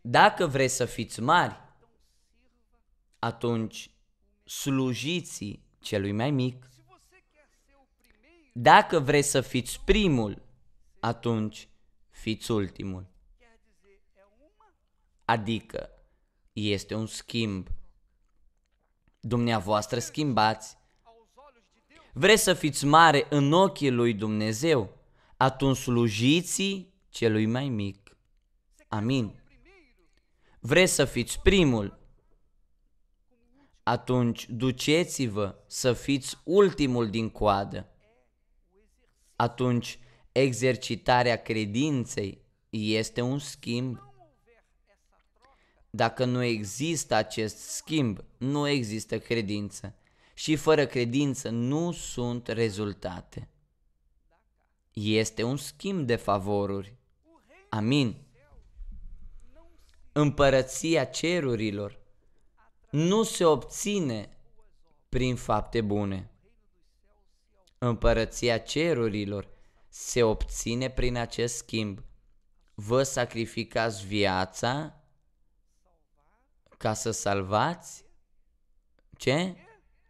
Dacă vreți să fiți mari, atunci slujiți celui mai mic. Dacă vreți să fiți primul, atunci fiți ultimul. Adică este un schimb. Dumneavoastră schimbați. Vreți să fiți mare în ochii lui Dumnezeu? Atunci slujiți celui mai mic. Amin. Vreți să fiți primul? Atunci duceți-vă să fiți ultimul din coadă. Atunci exercitarea credinței este un schimb. Dacă nu există acest schimb, nu există credință. Și fără credință nu sunt rezultate. Este un schimb de favoruri. Amin. Împărăția cerurilor nu se obține prin fapte bune. Împărăția cerurilor se obține prin acest schimb. Vă sacrificați viața ca să salvați ce?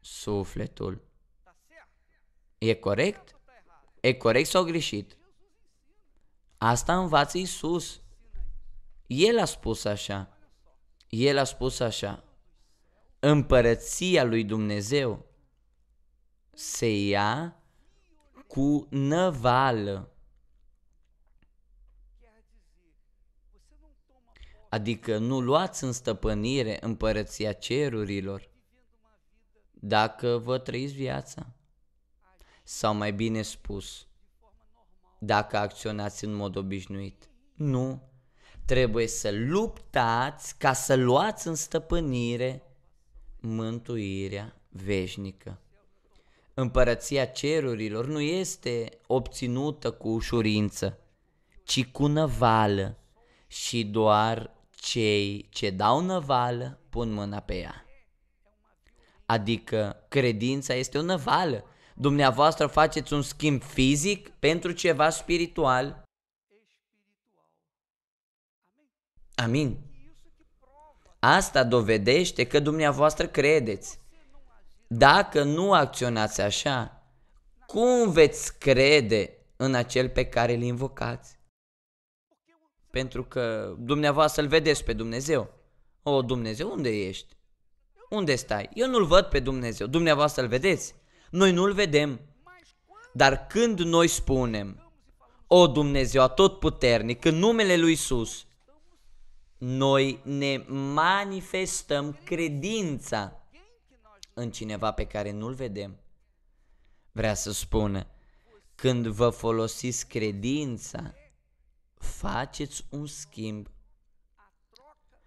Sufletul. E corect? E corect sau greșit? Asta învață Isus. El a spus așa. El a spus așa. Împărăția lui Dumnezeu se ia cu năvală. Adică nu luați în stăpânire împărăția cerurilor dacă vă trăiți viața sau mai bine spus, dacă acționați în mod obișnuit. Nu. Trebuie să luptați ca să luați în stăpânire mântuirea veșnică. Împărăția cerurilor nu este obținută cu ușurință, ci cu năvală și doar cei ce dau năvală pun mâna pe ea. Adică credința este o năvală dumneavoastră faceți un schimb fizic pentru ceva spiritual. Amin. Asta dovedește că dumneavoastră credeți. Dacă nu acționați așa, cum veți crede în acel pe care îl invocați? Pentru că dumneavoastră îl vedeți pe Dumnezeu. O, Dumnezeu, unde ești? Unde stai? Eu nu-l văd pe Dumnezeu. Dumneavoastră îl vedeți? Noi nu-L vedem. Dar când noi spunem, O Dumnezeu atotputernic, în numele Lui Isus, noi ne manifestăm credința în cineva pe care nu-L vedem. Vrea să spună, când vă folosiți credința, faceți un schimb.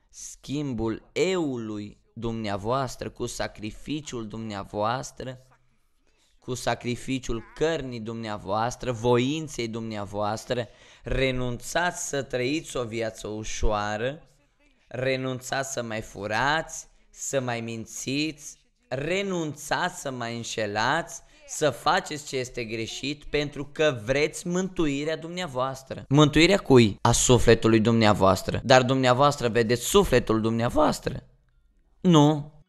Schimbul eului dumneavoastră cu sacrificiul dumneavoastră cu sacrificiul cărnii dumneavoastră, voinței dumneavoastră, renunțați să trăiți o viață ușoară, renunțați să mai furați, să mai mințiți, renunțați să mai înșelați, să faceți ce este greșit pentru că vreți mântuirea dumneavoastră. Mântuirea cui? A sufletului dumneavoastră. Dar dumneavoastră vedeți sufletul dumneavoastră? Nu,